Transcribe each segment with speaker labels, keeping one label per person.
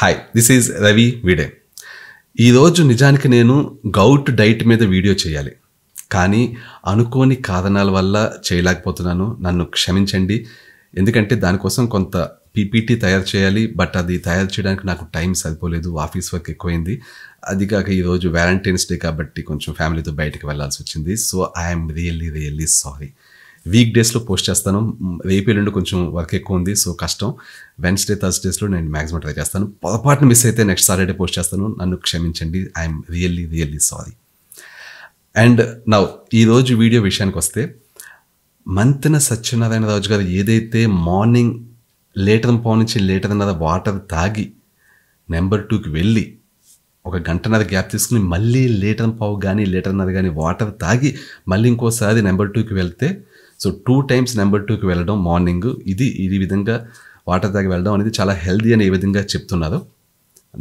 Speaker 1: hi this is Ravi వీడే ఈరోజు నిజానికి నేను గౌట్ డైట్ మీద వీడియో చేయాలి కానీ అనుకోని కారణాల వల్ల చేయలేకపోతున్నాను నన్ను క్షమించండి ఎందుకంటే దానికోసం కొంత పీపీటీ తయారు చేయాలి బట్ అది తయారు చేయడానికి నాకు టైం సరిపోలేదు ఆఫీస్ వర్క్ ఎక్కువైంది అది కాక ఈరోజు వ్యాలంటైన్స్ డే కాబట్టి కొంచెం ఫ్యామిలీతో బయటకు వెళ్లాల్సి వచ్చింది so I'm really really sorry week డేస్లో పోస్ట్ చేస్తాను ఏపీ నుండి కొంచెం వర్క్ ఎక్కువ ఉంది సో కష్టం వెన్స్డే థర్స్ డేస్లో నేను మ్యాక్సిమం ట్రై చేస్తాను పొరపాటున మిస్ అయితే నెక్స్ట్ సాటర్డే పోస్ట్ చేస్తాను నన్ను క్షమించండి I'm really really sorry and నా ఈరోజు వీడియో విషయానికి వస్తే మంతన సత్యనారాయణ రాజు గారు ఏదైతే మార్నింగ్ లేటర్ పావు నుంచి లేటర్న్నర వాటర్ తాగి నెంబర్ టూకి వెళ్ళి ఒక గంటన్నర గ్యాప్ తీసుకుని మళ్ళీ లీటర్ పావు కానీ లీటర్న్నర కానీ వాటర్ తాగి మళ్ళీ ఇంకోసారి నెంబర్ టూకి వెళ్తే సో టూ టైమ్స్ నెంబర్ టూకి వెళ్ళడం మార్నింగ్ ఇది ఈ విధంగా వాటర్ తాగి వెళ్ళడం అనేది చాలా హెల్దీ అని ఏ విధంగా చెప్తున్నారు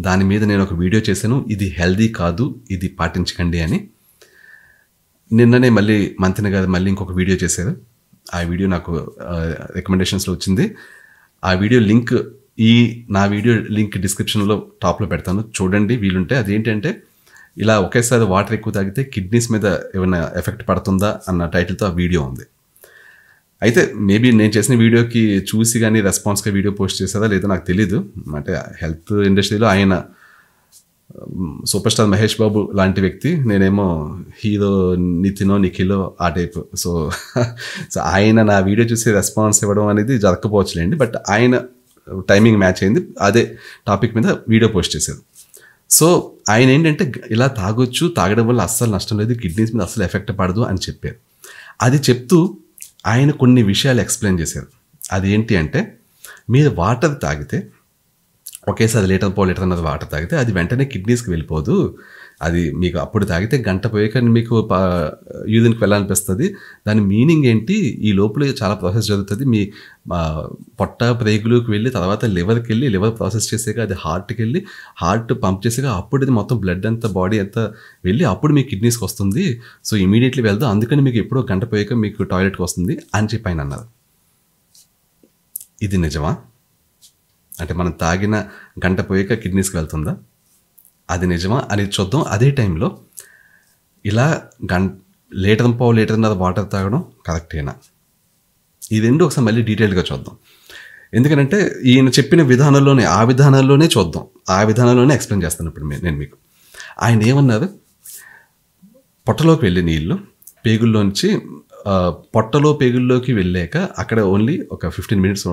Speaker 1: దాని మీద నేను ఒక వీడియో చేశాను ఇది హెల్దీ కాదు ఇది పాటించకండి అని నిన్ననే మళ్ళీ మంత్రి గారు మళ్ళీ ఇంకొక వీడియో చేశారు ఆ వీడియో నాకు రికమెండేషన్స్లో వచ్చింది ఆ వీడియో లింక్ ఈ నా వీడియో లింక్ డిస్క్రిప్షన్లో టాప్లో పెడతాను చూడండి వీలుంటే అది ఏంటంటే ఇలా ఒకేసారి వాటర్ ఎక్కువ తాగితే కిడ్నీస్ మీద ఏమైనా ఎఫెక్ట్ పడుతుందా అన్న టైటిల్తో ఆ వీడియో ఉంది అయితే మేబీ నేను చేసిన వీడియోకి చూసి కానీ రెస్పాన్స్గా వీడియో పోస్ట్ చేసేదా లేదో నాకు తెలీదు అంటే హెల్త్ ఇండస్ట్రీలో ఆయన సూపర్ స్టార్ మహేష్ బాబు లాంటి వ్యక్తి నేనేమో హీరో నితినో నిఖిలో ఆ టైప్ సో సో ఆయన నా వీడియో చూసి రెస్పాన్స్ ఇవ్వడం అనేది జరగకపోవచ్చులేండి బట్ ఆయన టైమింగ్ మ్యాచ్ అయింది అదే టాపిక్ మీద వీడియో పోస్ట్ చేశారు సో ఆయన ఏంటంటే ఇలా తాగొచ్చు తాగడం వల్ల అస్సలు నష్టం లేదు కిడ్నీస్ మీద అస్సలు ఎఫెక్ట్ పడదు అని చెప్పారు అది చెప్తూ ఆయన కొన్ని విషయాలు ఎక్స్ప్లెయిన్ చేశారు అదేంటి అంటే మీరు వాటర్ తాగితే ఒకేసారి లీటర్ పో లీటర్ అన్నది వాటర్ తాగితే అది వెంటనే కిడ్నీస్కి వెళ్ళిపోదు అది మీకు అప్పుడు తాగితే గంట కానీ మీకు యూరిన్కి వెళ్ళాలనిపిస్తుంది దాని మీనింగ్ ఏంటి ఈ లోపల చాలా ప్రాసెస్ జరుగుతుంది మీ పొట్ట ప్రేగులోకి వెళ్ళి తర్వాత లివర్కి వెళ్ళి లివర్ ప్రాసెస్ చేసేగా అది హార్ట్కి వెళ్ళి హార్ట్ పంప్ చేసేగా అప్పుడు ఇది మొత్తం బ్లడ్ అంతా బాడీ అంతా వెళ్ళి అప్పుడు మీ కిడ్నీస్కి వస్తుంది సో ఇమీడియట్లీ వెళ్దాం అందుకని మీకు ఎప్పుడో గంట పోయాక మీకు టాయిలెట్కి వస్తుంది అని చెప్పి ఆయన అన్నారు ఇది నిజమా అంటే మనం తాగిన గంట పోయాక కిడ్నీస్కి వెళ్తుందా అది నిజమా అనేది చూద్దాం అదే టైంలో ఇలా గం లీటర్ పావు లీటర్ అది వాటర్ తాగడం కరెక్టేనా ఈ రెండు ఒకసారి మళ్ళీ డీటెయిల్గా చూద్దాం ఎందుకంటే ఈయన చెప్పిన విధానంలోనే ఆ విధానంలోనే చూద్దాం ఆ విధానంలోనే ఎక్స్ప్లెయిన్ చేస్తాను ఇప్పుడు నేను మీకు ఆయన ఏమన్నారు పొట్టలోకి వెళ్ళి నీళ్ళు పేగుల్లోంచి పొట్టలో పేగుల్లోకి వెళ్ళాక అక్కడ ఓన్లీ ఒక ఫిఫ్టీన్ మినిట్స్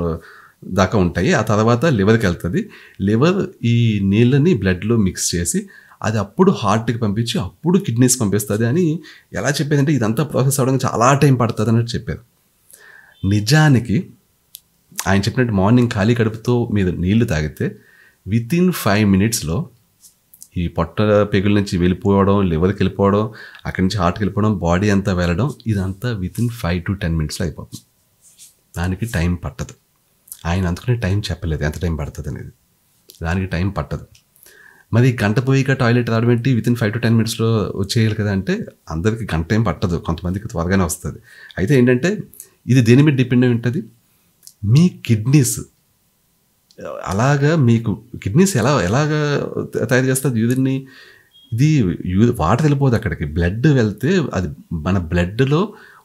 Speaker 1: దాకా ఉంటాయి ఆ తర్వాత లివర్కి వెళ్తుంది లివర్ ఈ నీళ్ళని బ్లడ్లో మిక్స్ చేసి అది అప్పుడు హార్ట్కి పంపించి అప్పుడు కిడ్నీస్ పంపిస్తుంది అని ఎలా చెప్పేదంటే ఇదంతా ప్రాసెస్ అవ్వడానికి చాలా టైం పడుతుంది అన్నట్టు చెప్పారు నిజానికి ఆయన చెప్పినట్టు మార్నింగ్ ఖాళీ కడుపుతో మీరు నీళ్లు తాగితే విత్ ఇన్ ఫైవ్ మినిట్స్లో ఈ పొట్ట పెగుల నుంచి వెళ్ళిపోవడం లివర్కి వెళ్ళిపోవడం అక్కడి నుంచి హార్ట్కి వెళ్ళిపోవడం బాడీ అంతా వెళ్ళడం ఇదంతా with in five to ten మినిట్స్లో అయిపోతుంది దానికి టైం పట్టదు ఆయన అందుకనే టైం చెప్పలేదు ఎంత టైం పడుతుంది అనేది దానికి టైం పట్టదు మరి గంట పోయిక టాయిలెట్ రావడం ఏంటి వితిన్ ఫైవ్ టు టెన్ మినిట్స్లో వచ్చేయాలి కదా అంటే అందరికీ గంట ఏం పట్టదు కొంతమందికి త్వరగానే వస్తుంది అయితే ఏంటంటే ఇది దేని మీద డిపెండ్ అయి ఉంటుంది మీ కిడ్నీస్ అలాగా మీకు కిడ్నీస్ ఎలా ఎలాగా తయారు చేస్తుంది యూదిన్ని ఇది వాటర్ వెళ్ళిపోదు అక్కడికి బ్లడ్ వెళ్తే అది మన బ్లడ్లో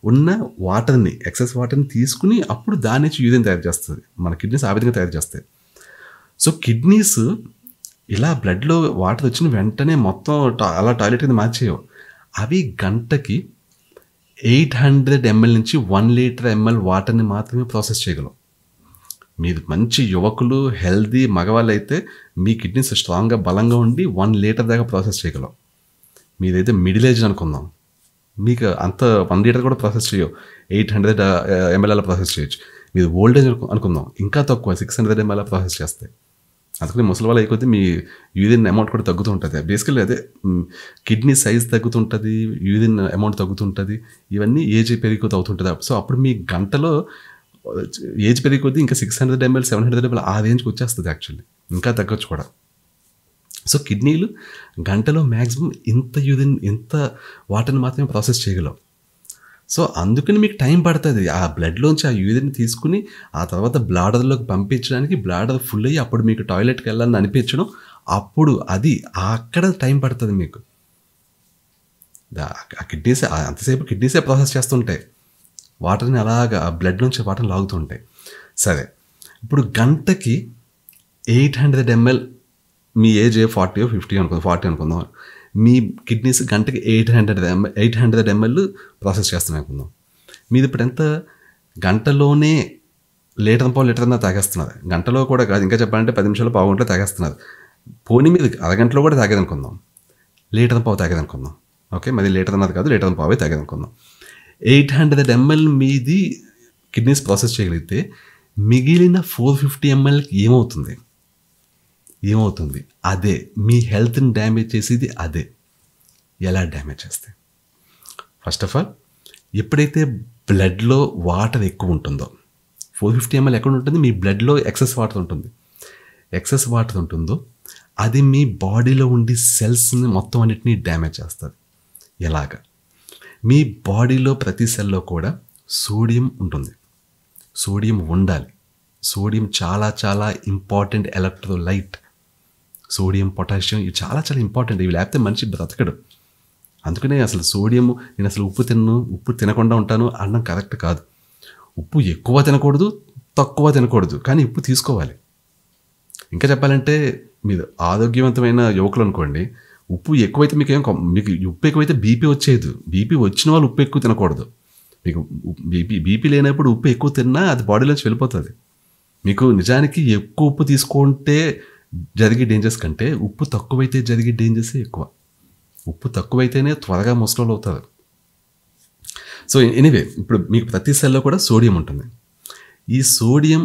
Speaker 1: ఉన్న వాటర్ని ఎక్సెస్ వాటర్ని తీసుకుని అప్పుడు దాని నుంచి యూరిన్ తయారు చేస్తుంది మన కిడ్నీస్ ఆ విధంగా తయారు చేస్తాయి సో కిడ్నీస్ ఇలా బ్లడ్లో వాటర్ వచ్చిన వెంటనే మొత్తం అలా టాయిలెట్ కింద మార్చేయవు అవి గంటకి ఎయిట్ హండ్రెడ్ ఎంఎల్ నుంచి వన్ లీటర్ ఎంఎల్ వాటర్ని మాత్రమే ప్రాసెస్ చేయగలం మీరు మంచి యువకులు హెల్దీ మగవాళ్ళు అయితే మీ కిడ్నీస్ స్ట్రాంగ్గా బలంగా ఉండి వన్ లీటర్ దాకా ప్రాసెస్ చేయగలం మీరైతే మిడిల్ ఏజ్ అనుకుందాం మీకు అంత వన్ లీటర్ కూడా ప్రాసెస్ చేయవు ఎయిట్ హండ్రెడ్ ఎంఎల్ఏల ప్రాసెస్ చేయొచ్చు మీరు ఓల్డేజ్ అనుకుందాం ఇంకా తక్కువ సిక్స్ హండ్రెడ్ ఎంఎల్ఏ ప్రాసెస్ చేస్తే అందుకని ముసలి వాళ్ళు అయిపోతే మీ యూరిన్ అమౌంట్ కూడా తగ్గుతూ ఉంటుంది బేసికల్లీ అదే కిడ్నీ సైజ్ తగ్గుతుంటుంది యూరిన్ అమౌంట్ తగ్గుతుంటుంది ఇవన్నీ ఏజ్ పెరిగిపోతూ అవుతుంటుంది సో అప్పుడు మీ గంటలో ఏజ్ పెరిగిపోతే ఇంకా six hundred ML seven hundred ML ఆ రేంజ్కి వచ్చేస్తుంది యాక్చువల్లీ ఇంకా తగ్గొచ్చు కూడా సో కిడ్నీలు గంటలో మ్యాక్సిమం ఇంత యూరిన్ ఇంత వాటర్ని మాత్రమే ప్రాసెస్ చేయగలం సో అందుకని మీకు టైం పడుతుంది ఆ బ్లడ్లోంచి ఆ యూదిని తీసుకుని ఆ తర్వాత బ్లాడర్లోకి పంపించడానికి బ్లాడర్ ఫుల్ అయ్యి అప్పుడు మీకు టాయిలెట్కి వెళ్ళాలని అనిపించడం అప్పుడు అది అక్కడ టైం పడుతుంది మీకు ఆ కిడ్నీసే అంతసేపు కిడ్నీసే ప్రాసెస్ చేస్తుంటాయి వాటర్ని అలాగా ఆ బ్లడ్ నుంచి వాటర్ని లాగుతుంటాయి సరే ఇప్పుడు గంటకి ఎయిట్ హండ్రెడ్ ఎంఎల్ మీ ఏజ్ ఫార్టీ ఫిఫ్టీ అనుకుందాం ఫార్టీ అనుకుందాం మీ కిడ్నీస్ గంటకి eight hundred ML eight hundred ML process చేస్తున్నాయి అనుకుందాం మీది ఇప్పుడు ఎంత గంటలోనే లీటర్ పావు లీటర్ అన్నా తాగేస్తున్నారు గంటలో కూడా కాదు ఇంకా చెప్పాలంటే పది నిమిషాలు పావు గంటలో తాగేస్తున్నారు పోనీ మీద అరగంటలో కూడా తాగేదనుకుందాం లీటర్ పావు తాగేదనుకుందాం ఓకే మరి లీటర్ అన్నది కాదు లీటర్ పావే తాగేదనుకుందాం ఎయిట్ హండ్రెడ్ ఎంఎల్ మీది కిడ్నీస్ ప్రాసెస్ చేయగలిగితే మిగిలిన ఫోర్ ఫిఫ్టీ ఎంఎల్కి ఏమవుతుంది ఏమవుతుంది అదే మీ హెల్త్ని డ్యామేజ్ చేసేది అదే ఎలా డ్యామేజ్ చేస్తే ఫస్ట్ ఆఫ్ ఆల్ ఎప్పుడైతే బ్లడ్లో వాటర్ ఎక్కువ ఉంటుందో ఫోర్ ఫిఫ్టీ ఎంఎల్ ఎక్కడ ఉంటుంది మీ బ్లడ్లో ఎక్సెస్ వాటర్ ఉంటుంది ఎక్సెస్ వాటర్ ఉంటుందో అది మీ బాడీలో ఉండి సెల్స్ని మొత్తం అన్నిటినీ డ్యామేజ్ చేస్తుంది ఎలాగ మీ బాడీలో ప్రతి సెల్లో కూడా సోడియం ఉంటుంది సోడియం ఉండాలి సోడియం చాలా చాలా ఇంపార్టెంట్ ఎలక్ట్రోలైట్ సోడియం పొటాషియం ఇవి చాలా చాలా ఇంపార్టెంట్ ఇవి లేకపోతే మనిషి బ్రతకడు అందుకనే అసలు సోడియం నేను అసలు ఉప్పు తిన్ను ఉప్పు తినకుండా ఉంటాను అన్నం కరెక్ట్ కాదు ఉప్పు ఎక్కువ తినకూడదు తక్కువ తినకూడదు కానీ ఉప్పు తీసుకోవాలి ఇంకా చెప్పాలంటే మీరు ఆరోగ్యవంతమైన యువకులు అనుకోండి ఉప్పు ఎక్కువైతే మీకు ఏం మీకు ఉప్పు ఎక్కువైతే బీపీ వచ్చేది బీపీ వచ్చిన వాళ్ళు ఉప్పు ఎక్కువ తినకూడదు మీకు బీపీ బీపీ లేనప్పుడు ఉప్పు ఎక్కువ తిన్నా అది బాడీలోంచి వెళ్ళిపోతుంది మీకు నిజానికి ఎక్కువ ఉప్పు తీసుకుంటే జరిగే డేంజర్స్ కంటే ఉప్పు తక్కువైతే జరిగే డేంజర్సే ఎక్కువ ఉప్పు తక్కువైతేనే త్వరగా ముసలోళ్ళు అవుతారు సో ఎనీవే ఇప్పుడు మీకు ప్రతి సెల్లో కూడా సోడియం ఉంటుంది ఈ సోడియం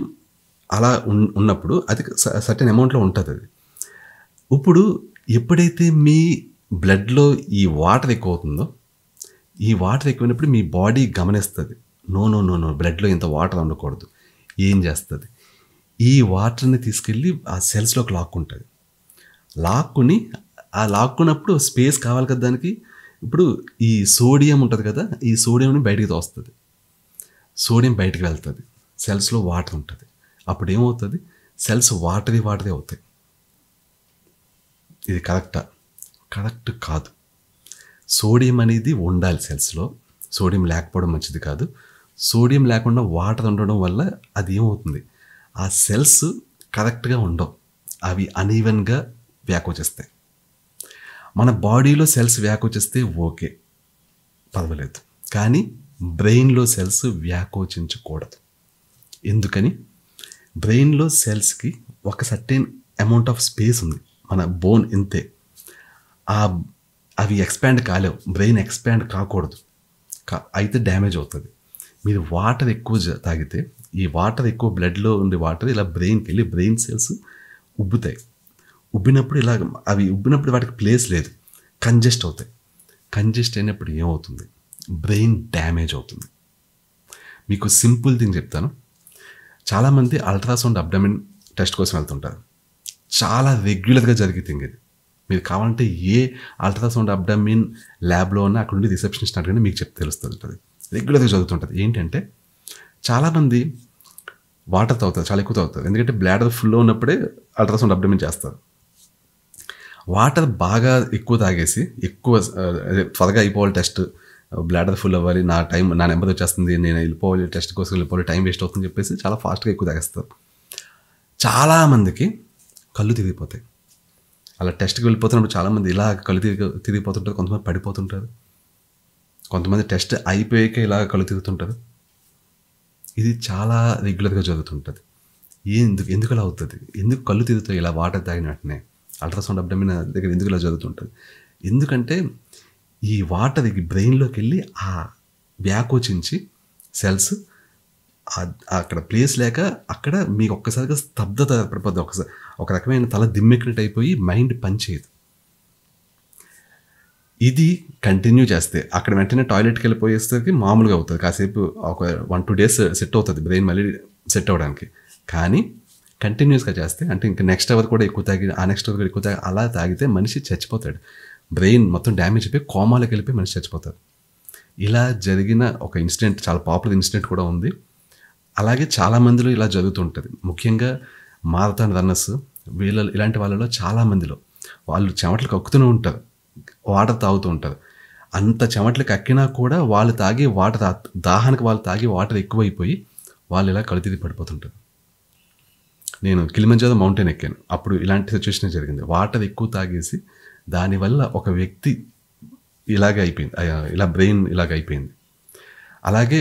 Speaker 1: అలా ఉన్నప్పుడు అది సర్టెన్ అమౌంట్లో ఉంటుంది అది ఇప్పుడు ఎప్పుడైతే మీ బ్లడ్లో ఈ వాటర్ ఎక్కువ అవుతుందో ఈ వాటర్ ఎక్కువైనప్పుడు మీ బాడీ గమనిస్తుంది నో నో నో నో బ్లడ్లో ఇంత వాటర్ ఉండకూడదు ఏం చేస్తుంది ఈ వాటర్ని తీసుకెళ్ళి ఆ సెల్స్లోకి లాక్కుంటుంది లాక్కుని ఆ లాక్కున్నప్పుడు స్పేస్ కావాలి కదా దానికి ఇప్పుడు ఈ సోడియం ఉంటుంది కదా ఈ సోడియంని బయటికి తోస్తుంది సోడియం బయటికి వెళ్తుంది సెల్స్లో వాటర్ ఉంటుంది అప్పుడు ఏమవుతుంది సెల్స్ వాటరీ వాటరీ అవుతాయి ఇది కరెక్టా కరెక్ట్ కాదు సోడియం అనేది ఉండాలి సెల్స్లో సోడియం లేకపోవడం మంచిది కాదు సోడియం లేకుండా వాటర్ ఉండడం వల్ల అది ఏమవుతుంది ఆ సెల్స్ కరెక్ట్గా ఉండవు అవి అనీవెన్గా వ్యాకోచిస్తాయి మన బాడీలో సెల్స్ వ్యాకోచిస్తే ఓకే పర్వాలేదు కానీ బ్రెయిన్లో సెల్స్ వ్యాకోచించకూడదు ఎందుకని బ్రెయిన్లో సెల్స్కి ఒక సర్టెన్ అమౌంట్ ఆఫ్ స్పేస్ ఉంది మన బోన్ ఇంతే ఆ అవి ఎక్స్పాండ్ కాలేవు బ్రెయిన్ ఎక్స్పాండ్ కాకూడదు కా అయితే డ్యామేజ్ అవుతుంది మీరు వాటర్ ఎక్కువ తాగితే ఈ వాటర్ ఎక్కువ బ్లడ్లో ఉండే వాటర్ ఇలా బ్రెయిన్కి వెళ్ళి బ్రెయిన్ సెల్స్ ఉబ్బుతాయి ఉబ్బినప్పుడు ఇలా అవి ఉబ్బినప్పుడు వాటికి ప్లేస్ లేదు కంజెస్ట్ అవుతాయి కంజెస్ట్ అయినప్పుడు ఏమవుతుంది బ్రెయిన్ డ్యామేజ్ అవుతుంది మీకు సింపుల్ థింగ్ చెప్తాను చాలామంది అల్ట్రాసౌండ్ అబ్డమిన్ టెస్ట్ కోసం వెళ్తుంటారు చాలా రెగ్యులర్గా జరిగే థింగ్ ఇది మీరు కావాలంటే ఏ అల్ట్రాసౌండ్ అబ్డమిన్ ల్యాబ్లో ఉన్న అక్కడ ఉండి రిసెప్షనిస్ట్ అడగండి మీకు చెప్తే తెలుస్తుంటుంది రెగ్యులర్గా జరుగుతుంటుంది ఏంటంటే చాలామంది వాటర్ తాగుతుంది చాలా ఎక్కువ తాగుతుంది ఎందుకంటే బ్లాడర్ ఫుల్లో ఉన్నప్పుడే అల్ట్రాసౌండ్ అబ్డమిన్ చేస్తారు వాటర్ బాగా ఎక్కువ తాగేసి ఎక్కువ త్వరగా అయిపోవాలి టెస్ట్ బ్లాడర్ ఫుల్ అవ్వాలి నా టైం నా నెంబర్ వచ్చేస్తుంది నేను వెళ్ళిపోవాలి టెస్ట్ కోసం వెళ్ళిపోవాలి టైం వేస్ట్ అవుతుంది చెప్పేసి చాలా ఫాస్ట్గా ఎక్కువ తాగేస్తారు చాలామందికి కళ్ళు తిరిగిపోతాయి అలా టెస్ట్కి వెళ్ళిపోతున్నప్పుడు చాలామంది ఇలా కళ్ళు తిరిగి తిరిగిపోతుంటారు కొంతమంది పడిపోతుంటారు కొంతమంది టెస్ట్ అయిపోయాక ఇలా కళ్ళు తిరుగుతుంటారు ఇది చాలా రెగ్యులర్గా జరుగుతుంటుంది ఎందుకు ఎందుకు అలా అవుతుంది ఎందుకు కళ్ళు తిరుగుతాయి ఇలా వాటర్ తాగినట్టునే అల్ట్రాసౌండ్ అబ్డమిన దగ్గర ఎందుకు ఇలా జరుగుతుంటుంది ఎందుకంటే ఈ వాటర్ బ్రెయిన్లోకి వెళ్ళి ఆ వ్యాకోచించి సెల్స్ అక్కడ ప్లేస్ లేక అక్కడ మీకు ఒక్కసారిగా స్తబ్దత ఏర్పడిపోద్ది ఒకసారి ఒక రకమైన తల దిమ్మెక్కినట్టు అయిపోయి మైండ్ పనిచేయదు ఇది కంటిన్యూ చేస్తే అక్కడ వెంటనే టాయిలెట్కి వెళ్ళిపోయేసరికి మామూలుగా అవుతుంది కాసేపు ఒక వన్ టూ డేస్ సెట్ అవుతుంది బ్రెయిన్ మళ్ళీ సెట్ అవ్వడానికి కానీ కంటిన్యూస్గా చేస్తే అంటే ఇంకా నెక్స్ట్ అవర్ కూడా ఎక్కువ తాగి ఆ నెక్స్ట్ అవర్ ఎక్కువ తాగి అలా తాగితే మనిషి చచ్చిపోతాడు బ్రెయిన్ మొత్తం డ్యామేజ్ అయిపోయి కోమాలకు వెళ్ళిపోయి మనిషి చచ్చిపోతాడు ఇలా జరిగిన ఒక ఇన్సిడెంట్ చాలా పాపులర్ ఇన్సిడెంట్ కూడా ఉంది అలాగే చాలామందిలో ఇలా జరుగుతుంటుంది ముఖ్యంగా మారథాన్ రన్నర్స్ వీళ్ళ ఇలాంటి వాళ్ళలో చాలామందిలో వాళ్ళు చెమటలు కక్కుతూనే ఉంటారు వాటర్ తాగుతూ ఉంటారు అంత చెమట్లు కక్కినా కూడా వాళ్ళు తాగి వాటర్ దాహానికి వాళ్ళు తాగి వాటర్ ఎక్కువైపోయి వాళ్ళు ఇలా కలుతిది పడిపోతుంటారు నేను కిలిమంజాదో మౌంటైన్ ఎక్కాను అప్పుడు ఇలాంటి సిచ్యువేషన్ జరిగింది వాటర్ ఎక్కువ తాగేసి దానివల్ల ఒక వ్యక్తి ఇలాగే అయిపోయింది ఇలా బ్రెయిన్ ఇలాగ అయిపోయింది అలాగే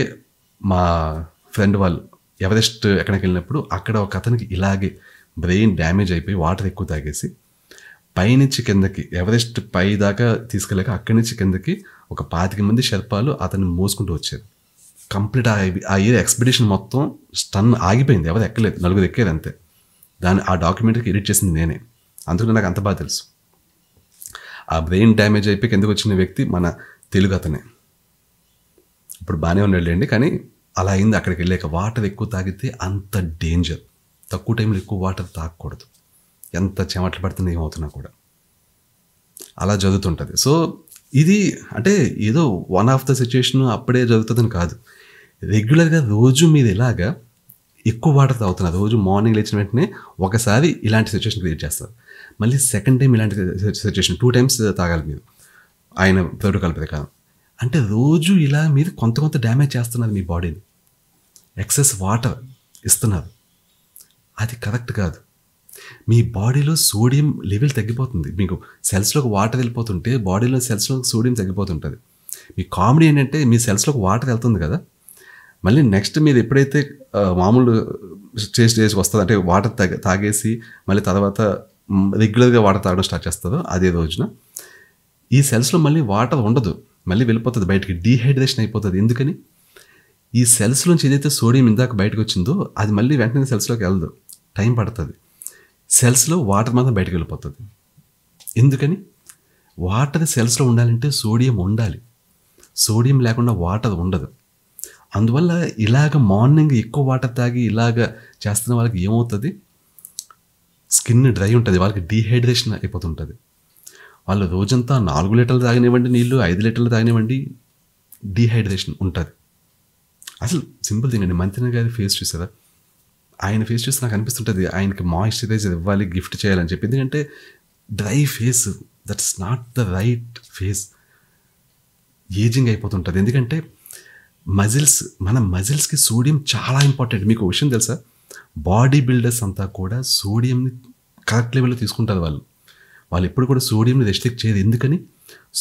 Speaker 1: మా ఫ్రెండ్ వాళ్ళు ఎవరెస్ట్ ఎక్కడికి వెళ్ళినప్పుడు అక్కడ ఒక అతనికి ఇలాగే బ్రెయిన్ డ్యామేజ్ అయిపోయి వాటర్ ఎక్కువ తాగేసి పైనుంచి కిందకి ఎవరెస్ట్ పై దాకా తీసుకెళ్ళక అక్కడి నుంచి కిందకి ఒక పాతిక మంది శర్పాలు అతన్ని మోసుకుంటూ వచ్చారు కంప్లీట్ ఆ ఏరియా ఎక్స్పెడిషన్ మొత్తం స్టన్ ఆగిపోయింది ఎవరు ఎక్కలేదు నలుగురు ఎక్కేది అంతే దాన్ని ఆ డాక్యుమెంటరీకి ఎడిట్ చేసింది నేనే అందుకని నాకు అంత బాగా తెలుసు ఆ బ్రెయిన్ డ్యామేజ్ అయిపోయి కిందకు వచ్చిన వ్యక్తి మన తెలుగు అతనే ఇప్పుడు బాగానే ఉన్నాడులేండి కానీ అలా అయింది అక్కడికి వెళ్ళాక వాటర్ ఎక్కువ తాగితే అంత డేంజర్ తక్కువ టైంలో ఎక్కువ వాటర్ తాగకూడదు ఎంత చెమట్లు పడుతుంది ఏమవుతున్నా కూడా అలా జరుగుతుంటుంది సో ఇది అంటే ఏదో వన్ ఆఫ్ ద సిచ్యుయేషన్ అప్పుడే జరుగుతుందని కాదు రెగ్యులర్గా రోజు మీద ఇలాగా ఎక్కువ వాటర్ తాగుతున్నారు రోజు మార్నింగ్ లేచిన వెంటనే ఒకసారి ఇలాంటి సిచ్యుయేషన్ క్రియేట్ చేస్తారు మళ్ళీ సెకండ్ టైం ఇలాంటి సిచ్యుయేషన్ టూ టైమ్స్ తాగాలి మీరు ఆయన ప్రోటోకాల్ ప్రకారం అంటే రోజు ఇలా మీరు కొంత కొంత డ్యామేజ్ చేస్తున్నారు మీ బాడీని ఎక్సెస్ వాటర్ ఇస్తున్నారు అది కరెక్ట్ కాదు మీ బాడీలో సోడియం లెవెల్ తగ్గిపోతుంది మీకు సెల్స్లోకి వాటర్ వెళ్ళిపోతుంటే బాడీలో సెల్స్లో సోడియం తగ్గిపోతుంటుంది మీ కామెడీ ఏంటంటే మీ సెల్స్లోకి వాటర్ వెళ్తుంది కదా మళ్ళీ నెక్స్ట్ మీరు ఎప్పుడైతే మామూలు స్టేజ్ స్టేజ్ వస్తుంది అంటే వాటర్ తగ్గ తాగేసి మళ్ళీ తర్వాత రెగ్యులర్గా వాటర్ తాగడం స్టార్ట్ చేస్తుందో అదే రోజున ఈ సెల్స్లో మళ్ళీ వాటర్ ఉండదు మళ్ళీ వెళ్ళిపోతుంది బయటికి డీహైడ్రేషన్ అయిపోతుంది ఎందుకని ఈ సెల్స్ నుంచి ఏదైతే సోడియం ఇందాక బయటకు వచ్చిందో అది మళ్ళీ వెంటనే సెల్స్లోకి వెళ్ళదు టైం పడుతుంది సెల్స్లో వాటర్ మాత్రం బయటకు వెళ్ళిపోతుంది ఎందుకని వాటర్ సెల్స్లో ఉండాలంటే సోడియం ఉండాలి సోడియం లేకుండా వాటర్ ఉండదు అందువల్ల ఇలాగ మార్నింగ్ ఎక్కువ వాటర్ తాగి ఇలాగ చేస్తున్న వాళ్ళకి ఏమవుతుంది స్కిన్ డ్రై ఉంటుంది వాళ్ళకి డీహైడ్రేషన్ అయిపోతుంటుంది వాళ్ళు రోజంతా నాలుగు లీటర్లు తాగినివ్వండి నీళ్ళు ఐదు లీటర్లు తాగినివ్వండి డీహైడ్రేషన్ ఉంటుంది అసలు సింపుల్ థింగ్ అండి మంత్రి గారి ఫేస్ చూసారా ఆయన ఫేస్ చూసి నాకు అనిపిస్తుంటుంది ఆయనకి మాయిశ్చరైజర్ ఇవ్వాలి గిఫ్ట్ చేయాలని చెప్పి ఎందుకంటే dry face that's not the right face ageing అయిపోతుంటుంది ఎందుకంటే మజిల్స్ మన మజిల్స్కి సోడియం చాలా ఇంపార్టెంట్ మీకు విషయం తెలుసా బాడీ బిల్డర్స్ అంతా కూడా సోడియంని కరెక్ట్ లెవెల్లో తీసుకుంటారు వాళ్ళు వాళ్ళు ఎప్పుడు కూడా సోడియంని రెస్ట్రిక్ట్ చేయదు ఎందుకని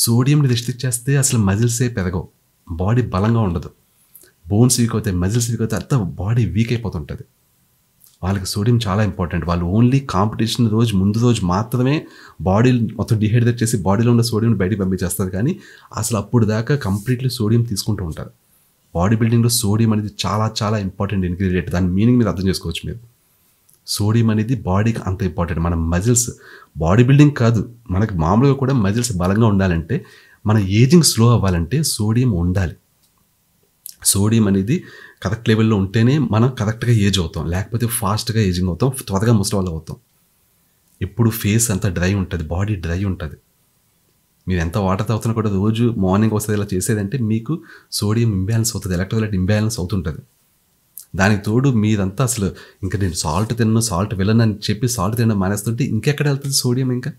Speaker 1: సోడియంని రెస్ట్రిక్ట్ చేస్తే అసలు మజిల్సే పెరగవు బాడీ బలంగా ఉండదు బోన్స్ వీక్ అవుతాయి మజిల్స్ వీక్ అవుతాయి అంతా బాడీ వీక్ అయిపోతుంటుంది వాళ్ళకి సోడియం చాలా ఇంపార్టెంట్ వాళ్ళు ఓన్లీ కాంపిటీషన్ రోజు ముందు రోజు మాత్రమే బాడీ మొత్తం డిహైడ్రేట్ చేసి బాడీలో ఉన్న సోడియం బయటికి పంపించేస్తారు కానీ అసలు అప్పుడు దాకా కంప్లీట్లీ సోడియం తీసుకుంటూ ఉంటారు బాడీ బిల్డింగ్లో సోడియం అనేది చాలా చాలా ఇంపార్టెంట్ ఇంగ్రీడియంట్ దాని మీనింగ్ మీరు అర్థం చేసుకోవచ్చు మీరు సోడియం అనేది బాడీకి అంత ఇంపార్టెంట్ మన మజిల్స్ బాడీ బిల్డింగ్ కాదు మనకు మామూలుగా కూడా మజిల్స్ బలంగా ఉండాలంటే మన ఏజింగ్ స్లో అవ్వాలంటే సోడియం ఉండాలి సోడియం అనేది కరెక్ట్ లెవెల్లో ఉంటేనే మనం కరెక్ట్గా ఏజ్ అవుతాం లేకపోతే ఫాస్ట్గా ఏజింగ్ అవుతాం త్వరగా ముసలి అవుతాం ఎప్పుడు ఫేస్ అంతా డ్రై ఉంటుంది బాడీ డ్రై ఉంటుంది మీరు ఎంత వాటర్ తాగుతున్నా కూడా రోజు మార్నింగ్ వస్తుంది ఇలా చేసేదంటే మీకు సోడియం ఇంబ్యాలెన్స్ అవుతుంది ఎలక్ట్రోలైట్ ఇంబ్యాలెన్స్ అవుతుంటుంది దానికి తోడు మీదంతా అసలు ఇంకా నేను సాల్ట్ తిన్ను సాల్ట్ వెళ్ళను అని చెప్పి సాల్ట్ తినడం మానేస్తుంటే ఇంకెక్కడ వెళ్తుంది సోడియం ఇంకా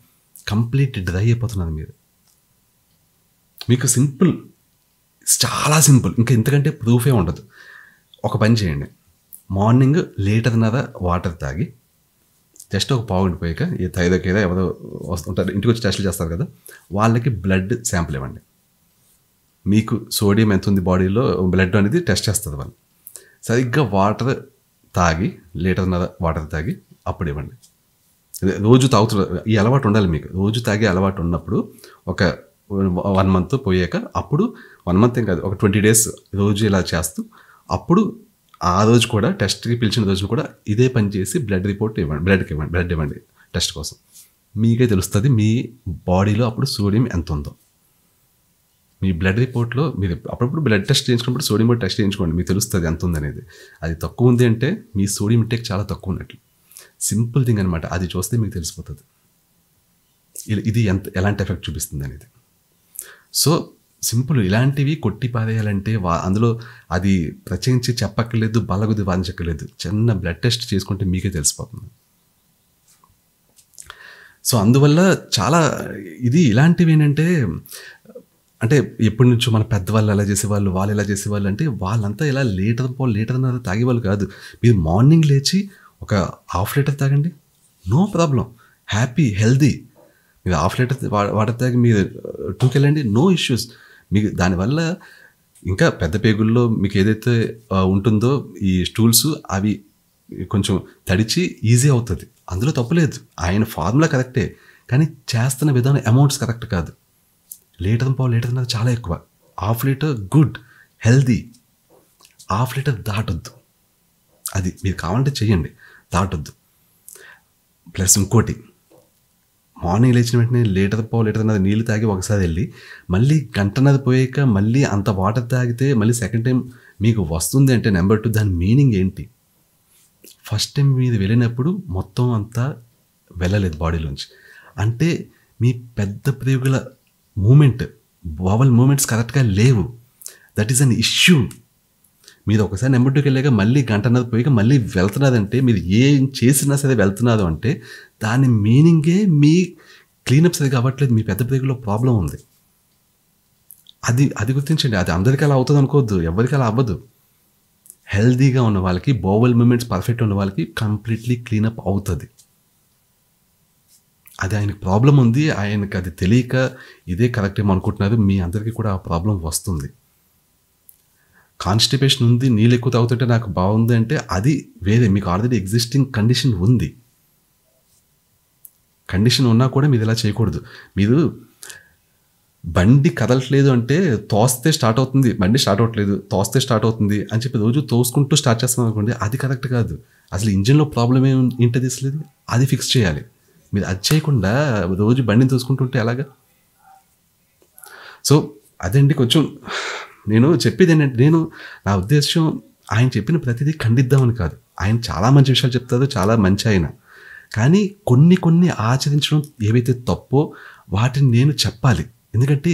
Speaker 1: కంప్లీట్ డ్రై అయిపోతున్నారు మీరు మీకు సింపుల్ చాలా సింపుల్ ఇంకా ఎంతకంటే ప్రూఫే ఉండదు ఒక పని చేయండి మార్నింగ్ లేట్ వాటర్ తాగి జస్ట్ ఒక పావు ఉండిపోయాక ఏ థైరోకి ఏదో ఎవరో వస్తుంటారు ఇంటికి వచ్చి టెస్ట్లు చేస్తారు కదా వాళ్ళకి బ్లడ్ శాంపుల్ ఇవ్వండి మీకు సోడియం ఎంత ఉంది బాడీలో బ్లడ్ అనేది టెస్ట్ చేస్తుంది వాళ్ళు సరిగ్గా వాటర్ తాగి లీటర్నర వాటర్ తాగి అప్పుడు ఇవ్వండి రోజు తాగుతు ఈ అలవాటు ఉండాలి మీకు రోజు తాగే అలవాటు ఉన్నప్పుడు ఒక వన్ మంత్ పోయాక అప్పుడు వన్ మంత్ ఏం కాదు ఒక ట్వంటీ డేస్ రోజు ఇలా చేస్తూ అప్పుడు ఆ రోజు కూడా టెస్ట్కి పిలిచిన రోజు కూడా ఇదే పని చేసి బ్లడ్ రిపోర్ట్ ఇవ్వండి బ్లడ్కి ఇవ్వండి బ్లడ్ ఇవ్వండి టెస్ట్ కోసం మీకే తెలుస్తుంది మీ బాడీలో అప్పుడు సోడియం ఎంత ఉందో మీ బ్లడ్ రిపోర్ట్లో మీరు అప్పుడప్పుడు బ్లడ్ టెస్ట్ చేయించుకున్నప్పుడు సోడియం కూడా టెస్ట్ చేయించుకోండి మీకు తెలుస్తుంది ఎంత ఉందనేది అది తక్కువ ఉంది అంటే మీ సోడియం ఇంటేక్ చాలా తక్కువ ఉన్నట్లు సింపుల్ థింగ్ అనమాట అది చూస్తే మీకు తెలిసిపోతుంది ఇది ఎంత ఎలాంటి ఎఫెక్ట్ చూపిస్తుంది అనేది సో సింపుల్ ఇలాంటివి కొట్టి పారేయాలంటే వా అందులో అది ప్రచయించి చెప్పక్కర్లేదు బలగుది వాదించక్కర్లేదు చిన్న బ్లడ్ టెస్ట్ చేసుకుంటే మీకే తెలిసిపోతుంది సో అందువల్ల చాలా ఇది ఇలాంటివి ఏంటంటే అంటే ఎప్పటి నుంచో మన పెద్దవాళ్ళు ఎలా చేసేవాళ్ళు వాళ్ళు ఎలా చేసేవాళ్ళు అంటే వాళ్ళంతా ఇలా లీటర్ పో లీటర్ అన్నది తాగేవాళ్ళు కాదు మీరు మార్నింగ్ లేచి ఒక హాఫ్ లీటర్ తాగండి నో ప్రాబ్లం హ్యాపీ హెల్దీ మీరు హాఫ్ లీటర్ వాడతాక మీరు టూకెళ్ళండి నో ఇష్యూస్ మీకు దానివల్ల ఇంకా పెద్ద పేగుల్లో మీకు ఏదైతే uh, ఉంటుందో ఈ స్టూల్స్ అవి కొంచెం తడిచి ఈజీ అవుతుంది అందులో తప్పులేదు ఆయన ఫార్ములా కరెక్టే కానీ చేస్తున్న విధానం అమౌంట్స్ కరెక్ట్ కాదు లీటర్ పావు లీటర్ నాకు చాలా ఎక్కువ half litre good healthy half litre దాటొద్దు అది మీరు కావాలంటే చేయండి దాటొద్దు ప్లస్ ఇంకోటి మార్నింగ్ లేచిన వెంటనే లీటర్ పావు లీటర్ అన్నది నీళ్ళు తాగి ఒకసారి వెళ్ళి మళ్ళీ గంటన్నది పోయాక మళ్ళీ అంత వాటర్ తాగితే మళ్ళీ సెకండ్ టైం మీకు వస్తుంది అంటే నెంబర్ టూ దాని మీనింగ్ ఏంటి ఫస్ట్ టైం మీద వెళ్ళినప్పుడు మొత్తం అంతా వెళ్ళలేదు బాడీలోంచి అంటే మీ పెద్ద ప్రేగుల మూమెంట్ బావల్ మూమెంట్స్ కరెక్ట్గా లేవు దట్ ఈస్ అన్ ఇష్యూ మీరు ఒకసారి నెంబర్ టూకి వెళ్ళాక మళ్ళీ గంట అన్నది పోయాక మళ్ళీ వెళ్తున్నదంటే మీరు ఏం చేసినా సరే వెళ్తున్నారు అంటే దాని మీనింగే మీ క్లీనప్ సరిగా అవ్వట్లేదు మీ పెద్ద పెద్దలో ప్రాబ్లం ఉంది అది అది గుర్తించండి అది అందరికీ అలా అవుతుంది అనుకోవద్దు ఎవరికి అలా అవ్వదు హెల్దీగా ఉన్న వాళ్ళకి బోవల్ మూమెంట్స్ పర్ఫెక్ట్ ఉన్న వాళ్ళకి కంప్లీట్లీ క్లీనప్ అవుతుంది అది ఆయనకి ప్రాబ్లం ఉంది ఆయనకి అది తెలియక ఇదే కరెక్ట్ అనుకుంటున్నారు మీ అందరికీ కూడా ఆ ప్రాబ్లం వస్తుంది కాన్స్టిపేషన్ ఉంది నీళ్ళు ఎక్కువ తాగుతుంటే నాకు బాగుంది అంటే అది వేరే మీకు ఆల్రెడీ ఎగ్జిస్టింగ్ కండిషన్ ఉంది కండిషన్ ఉన్నా కూడా మీది ఇలా చేయకూడదు మీరు బండి కదలట్లేదు అంటే తోస్తే స్టార్ట్ అవుతుంది బండి స్టార్ట్ అవ్వట్లేదు తోస్తే స్టార్ట్ అవుతుంది అని చెప్పి రోజు తోసుకుంటూ స్టార్ట్ చేస్తాం అనుకోండి అది కరెక్ట్ కాదు అసలు ఇంజిన్లో ప్రాబ్లం ఏం ఏంటది అసలు అది ఫిక్స్ చేయాలి మీరు అది చేయకుండా రోజు బండిని తోసుకుంటుంటే ఎలాగా సో అదండి కొంచెం నేను చెప్పేది ఏంటంటే నేను నా ఉద్దేశం ఆయన చెప్పిన ప్రతిదీ ఖండిద్దామని కాదు ఆయన చాలా మంచి విషయాలు చెప్తారు చాలా మంచి ఆయన కానీ కొన్ని కొన్ని ఆచరించడం ఏవైతే తప్పో వాటిని నేను చెప్పాలి ఎందుకంటే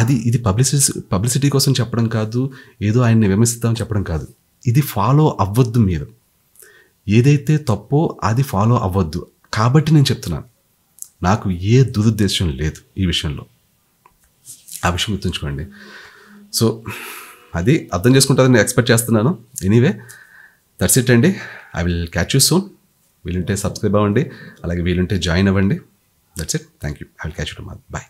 Speaker 1: అది ఇది పబ్లిసిటీ పబ్లిసిటీ కోసం చెప్పడం కాదు ఏదో ఆయన్ని విమర్శిద్దాం చెప్పడం కాదు ఇది ఫాలో అవ్వద్దు మీరు ఏదైతే తప్పో అది ఫాలో అవ్వద్దు కాబట్టి నేను చెప్తున్నాను నాకు ఏ దురుద్దేశం లేదు ఈ విషయంలో ఆ విషయం గుర్తుంచుకోండి సో అది అర్థం చేసుకుంటారని ఎక్స్పెక్ట్ చేస్తున్నాను ఎనీవే దట్స్ ఇట్ అండి I will catch you soon వీలుంటే సబ్స్క్రైబ్ అవ్వండి అలాగే వీలుంటే జాయిన్ అవ్వండి that's it thank you I will catch to to bye